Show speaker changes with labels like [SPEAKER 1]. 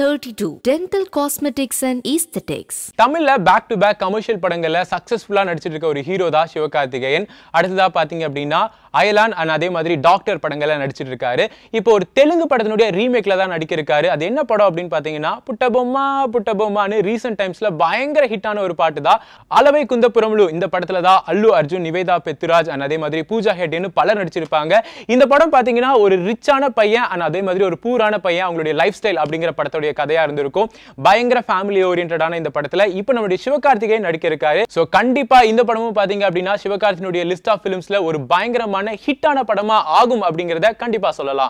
[SPEAKER 1] thirty two dental cosmetics and aesthetics
[SPEAKER 2] தமிழ்ல back to back commercial படங்கள்ல சக்சஸ்ஃபுல்லா நடிச்சிட்டு இருக்க ஒரு ஹீரோ தான் சிவகார்த்திகேயன் அடுத்ததா பாத்தீங்க அப்படின்னா அயலான் அண்ட் அதே மாதிரி டாக்டர் படங்கள்ல நடிச்சிட்டு இருக்காரு இப்போ ஒரு தெலுங்கு படத்தினுடைய ரீமேக்ல தான் நடிக்கிருக்காரு அது என்ன படம் அப்படின்னு பாத்தீங்கன்னா புட்டபொம்மா புட்டபொம்மான்னு ரீசெண்ட் டைம்ஸ்ல பயங்கர ஹிட்டான ஒரு பாட்டு தான் அளவை குந்தப்புறம்லு இந்த படத்துல தான் அல்லு அர்ஜுன் நிவேதா பெத்துராஜ் அண்ட் அதே மாதிரி பூஜா ஹெட்னு பலர் நடிச்சிருப்பாங்க இந்த படம் பாத்தீங்கன்னா ஒரு ரிச்சான பையன் அண்ட் அதே மாதிரி ஒரு பூரான பையன் அவங்களுடைய லைஃப் ஸ்டைல் அப்படிங்கிற படத்தோட படத்தினுடைய கதையா இருந்திருக்கும் பயங்கர ஃபேமிலி ஓரியன்டான இந்த படத்துல இப்ப நம்மளுடைய சிவகார்த்திகேயன் நடிக்க இருக்காரு சோ கண்டிப்பா இந்த படமும் பாத்தீங்க அப்படின்னா சிவகார்த்தினுடைய லிஸ்ட் ஆஃப் பிலிம்ஸ்ல ஒரு பயங்கரமான ஹிட்டான படமா ஆகும் அப்படிங்கறத கண்டிப்பா சொல்லலாம்